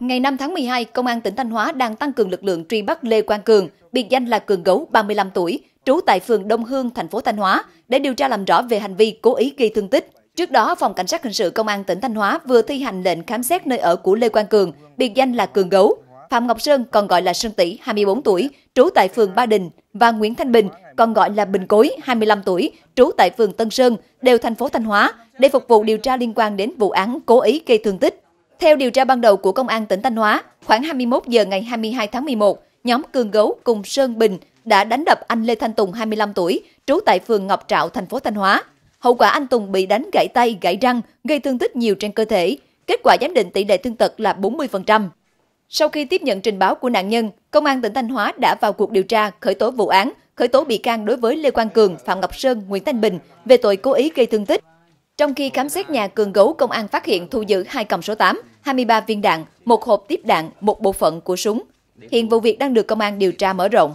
Ngày 5 tháng 12, Công an tỉnh Thanh Hóa đang tăng cường lực lượng truy bắt Lê Quang Cường, biệt danh là Cường Gấu, 35 tuổi, trú tại phường Đông Hương, thành phố Thanh Hóa, để điều tra làm rõ về hành vi cố ý gây thương tích. Trước đó, Phòng Cảnh sát Hình sự Công an tỉnh Thanh Hóa vừa thi hành lệnh khám xét nơi ở của Lê Quang Cường, biệt danh là Cường Gấu. Phạm Ngọc Sơn, còn gọi là Sơn Tỷ, 24 tuổi, trú tại phường Ba Đình, và Nguyễn Thanh Bình, còn gọi là Bình Cối, 25 tuổi, trú tại phường Tân Sơn, đều thành phố Thanh Hóa, để phục vụ điều tra liên quan đến vụ án cố ý gây thương tích. Theo điều tra ban đầu của Công an tỉnh Thanh Hóa, khoảng 21 giờ ngày 22 tháng 11, nhóm Cường Gấu cùng Sơn Bình đã đánh đập anh Lê Thanh Tùng 25 tuổi, trú tại phường Ngọc Trạo, thành phố Thanh Hóa. Hậu quả anh Tùng bị đánh gãy tay, gãy răng, gây thương tích nhiều trên cơ thể. Kết quả giám định tỷ lệ thương tật là 40%. Sau khi tiếp nhận trình báo của nạn nhân, Công an tỉnh Thanh Hóa đã vào cuộc điều tra, khởi tố vụ án, khởi tố bị can đối với Lê Quang Cường, Phạm Ngọc Sơn, Nguyễn Thanh Bình về tội cố ý gây thương tích. Trong khi khám xét nhà Cường Gấu, công an phát hiện thu giữ hai còng số 8, 23 viên đạn, một hộp tiếp đạn, một bộ phận của súng. Hiện vụ việc đang được công an điều tra mở rộng.